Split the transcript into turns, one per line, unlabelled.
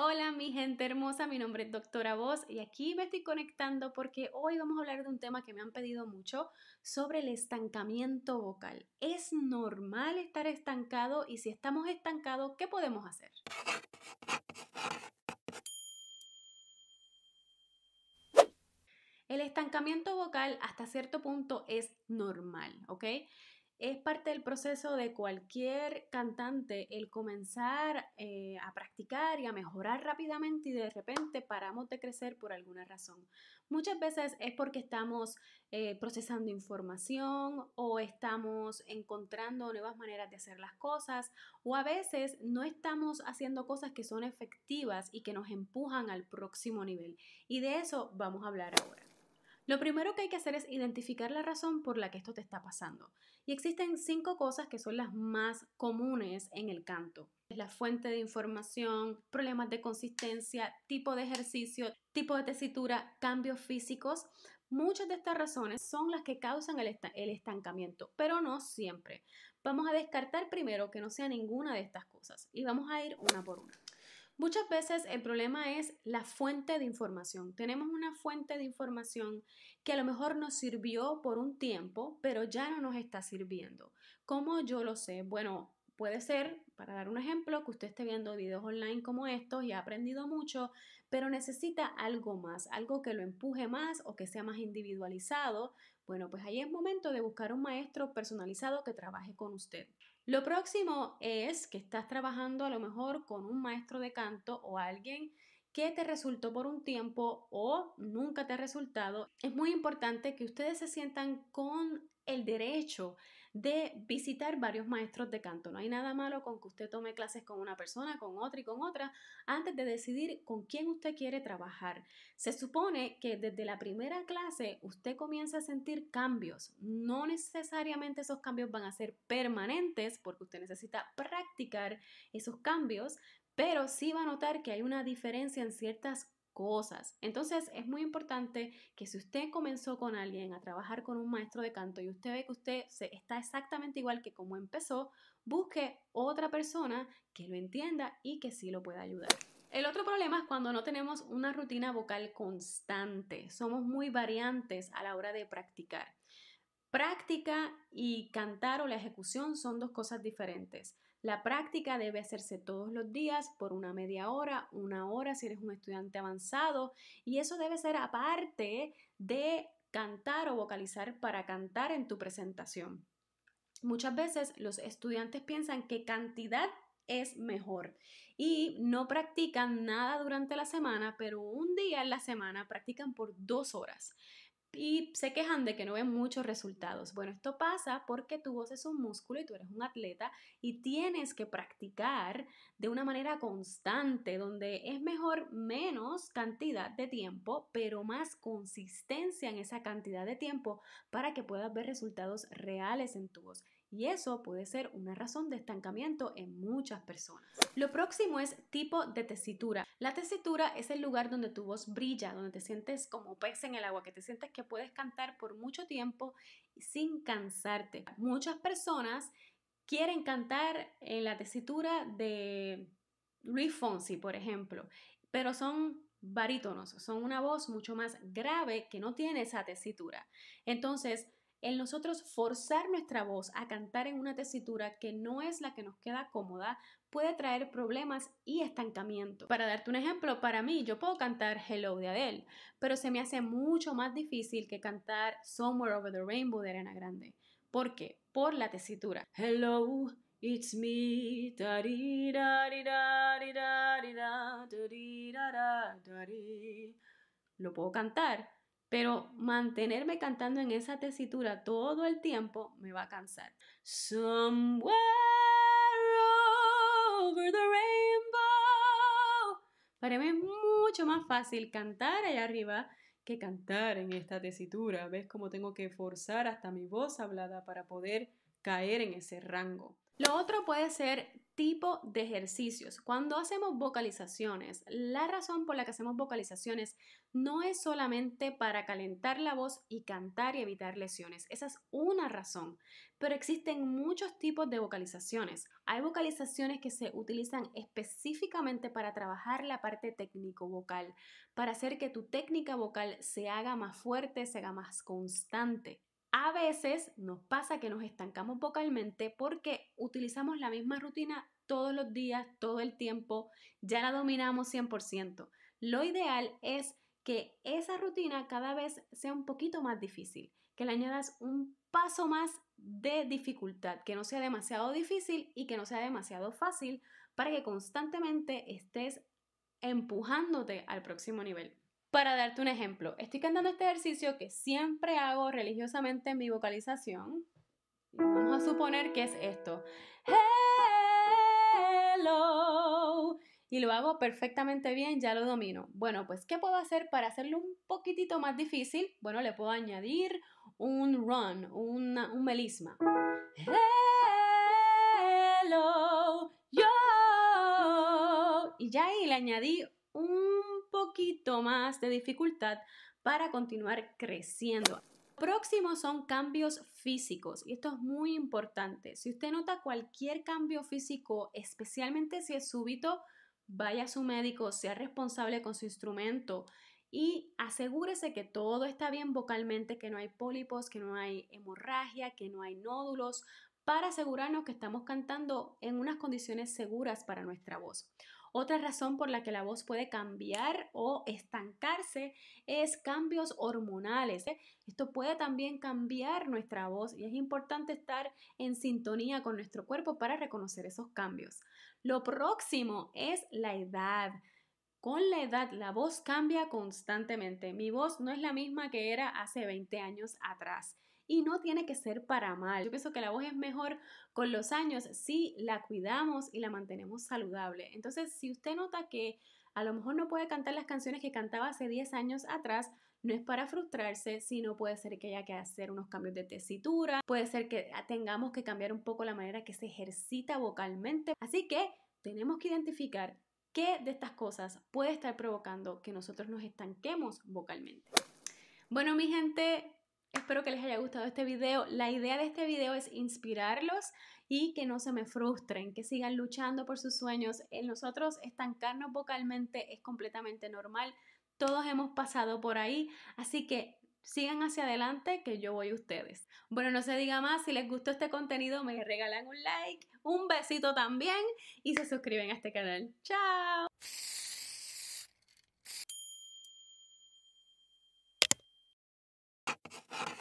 Hola mi gente hermosa, mi nombre es Doctora Voz y aquí me estoy conectando porque hoy vamos a hablar de un tema que me han pedido mucho sobre el estancamiento vocal. ¿Es normal estar estancado y si estamos estancados, qué podemos hacer? El estancamiento vocal hasta cierto punto es normal, ¿ok? es parte del proceso de cualquier cantante el comenzar eh, a practicar y a mejorar rápidamente y de repente paramos de crecer por alguna razón. Muchas veces es porque estamos eh, procesando información o estamos encontrando nuevas maneras de hacer las cosas o a veces no estamos haciendo cosas que son efectivas y que nos empujan al próximo nivel. Y de eso vamos a hablar ahora. Lo primero que hay que hacer es identificar la razón por la que esto te está pasando. Y existen cinco cosas que son las más comunes en el canto. La fuente de información, problemas de consistencia, tipo de ejercicio, tipo de tesitura, cambios físicos. Muchas de estas razones son las que causan el, estancamiento, pero no siempre. Vamos a descartar primero que no sea ninguna de estas cosas y vamos a ir una por una. Muchas veces el problema es la fuente de información. Tenemos una fuente de información que a lo mejor nos sirvió por un tiempo, pero ya no nos está sirviendo. ¿Cómo yo lo sé? Bueno, puede ser, para dar un ejemplo, que usted esté viendo videos online como estos y ha aprendido mucho, pero necesita algo más, algo que lo empuje más o que sea más individualizado. Bueno, pues ahí es momento de buscar un maestro personalizado que trabaje con usted. Lo próximo es que estás trabajando a lo mejor con un maestro de canto o alguien que te resultó por un tiempo o nunca te ha resultado. Es muy importante que ustedes se sientan con el derecho de visitar varios maestros de canto. No hay nada malo con que usted tome clases con una persona, con otra y con otra, antes de decidir con quién usted quiere trabajar. Se supone que desde la primera clase usted comienza a sentir cambios. No necesariamente esos cambios van a ser permanentes porque usted necesita practicar esos cambios, pero sí va a notar que hay una diferencia en ciertas entonces es muy importante que si usted comenzó con alguien a trabajar con un maestro de canto y usted ve que usted se, está exactamente igual que como empezó, busque otra persona que lo entienda y que sí lo pueda ayudar. El otro problema es cuando no tenemos una rutina vocal constante. Somos muy variantes a la hora de practicar. Práctica y cantar o la ejecución son dos cosas diferentes. La práctica debe hacerse todos los días por una media hora, una hora si eres un estudiante avanzado y eso debe ser aparte de cantar o vocalizar para cantar en tu presentación. Muchas veces los estudiantes piensan que cantidad es mejor y no practican nada durante la semana, pero un día en la semana practican por dos horas y se quejan de que no ven muchos resultados. Bueno, esto pasa porque tu voz es un músculo y tú eres un atleta y tienes que practicar de una manera constante, donde es mejor menos cantidad de tiempo, pero más consistencia en esa cantidad de tiempo para que puedas ver resultados reales en tu voz y eso puede ser una razón de estancamiento en muchas personas. Lo próximo es tipo de tesitura. La tesitura es el lugar donde tu voz brilla, donde te sientes como pez en el agua, que te sientes que puedes cantar por mucho tiempo sin cansarte. Muchas personas quieren cantar en la tesitura de Luis Fonsi, por ejemplo, pero son barítonos, son una voz mucho más grave que no tiene esa tesitura. Entonces, el nosotros forzar nuestra voz a cantar en una tesitura que no es la que nos queda cómoda puede traer problemas y estancamiento. Para darte un ejemplo, para mí yo puedo cantar Hello de Adele, pero se me hace mucho más difícil que cantar Somewhere Over the Rainbow de Arena Grande. ¿Por qué? Por la tesitura. Hello, It's me. Lo puedo cantar, pero mantenerme cantando en esa tesitura todo el tiempo me va a cansar. Somewhere over the rainbow. Para mí es mucho más fácil cantar allá arriba que cantar en esta tesitura. ¿Ves cómo tengo que forzar hasta mi voz hablada para poder caer en ese rango? Lo otro puede ser tipo de ejercicios. Cuando hacemos vocalizaciones, la razón por la que hacemos vocalizaciones no es solamente para calentar la voz y cantar y evitar lesiones. Esa es una razón. Pero existen muchos tipos de vocalizaciones. Hay vocalizaciones que se utilizan específicamente para trabajar la parte técnico-vocal, para hacer que tu técnica vocal se haga más fuerte, se haga más constante. A veces nos pasa que nos estancamos vocalmente porque utilizamos la misma rutina todos los días, todo el tiempo, ya la dominamos 100%. Lo ideal es que esa rutina cada vez sea un poquito más difícil, que le añadas un paso más de dificultad, que no sea demasiado difícil y que no sea demasiado fácil para que constantemente estés empujándote al próximo nivel. Para darte un ejemplo, estoy cantando este ejercicio que siempre hago religiosamente en mi vocalización. Vamos a suponer que es esto. Hello. Y lo hago perfectamente bien, ya lo domino. Bueno, pues, ¿qué puedo hacer para hacerlo un poquitito más difícil? Bueno, le puedo añadir un run, un melisma. Hello, yo. Y ya ahí le añadí un poquito más de dificultad para continuar creciendo. Próximos son cambios físicos y esto es muy importante. Si usted nota cualquier cambio físico, especialmente si es súbito, vaya a su médico, sea responsable con su instrumento y asegúrese que todo está bien vocalmente, que no hay pólipos, que no hay hemorragia, que no hay nódulos, para asegurarnos que estamos cantando en unas condiciones seguras para nuestra voz. Otra razón por la que la voz puede cambiar o estancarse es cambios hormonales. ¿eh? Esto puede también cambiar nuestra voz y es importante estar en sintonía con nuestro cuerpo para reconocer esos cambios. Lo próximo es la edad. Con la edad la voz cambia constantemente. Mi voz no es la misma que era hace 20 años atrás y no tiene que ser para mal. Yo pienso que la voz es mejor con los años si la cuidamos y la mantenemos saludable. Entonces, si usted nota que a lo mejor no puede cantar las canciones que cantaba hace 10 años atrás, no es para frustrarse, sino puede ser que haya que hacer unos cambios de tesitura, puede ser que tengamos que cambiar un poco la manera que se ejercita vocalmente. Así que tenemos que identificar qué de estas cosas puede estar provocando que nosotros nos estanquemos vocalmente. Bueno, mi gente, Espero que les haya gustado este video. La idea de este video es inspirarlos y que no se me frustren, que sigan luchando por sus sueños. En nosotros estancarnos vocalmente es completamente normal. Todos hemos pasado por ahí, así que sigan hacia adelante que yo voy a ustedes. Bueno, no se diga más, si les gustó este contenido me regalan un like, un besito también y se suscriben a este canal. ¡Chao! you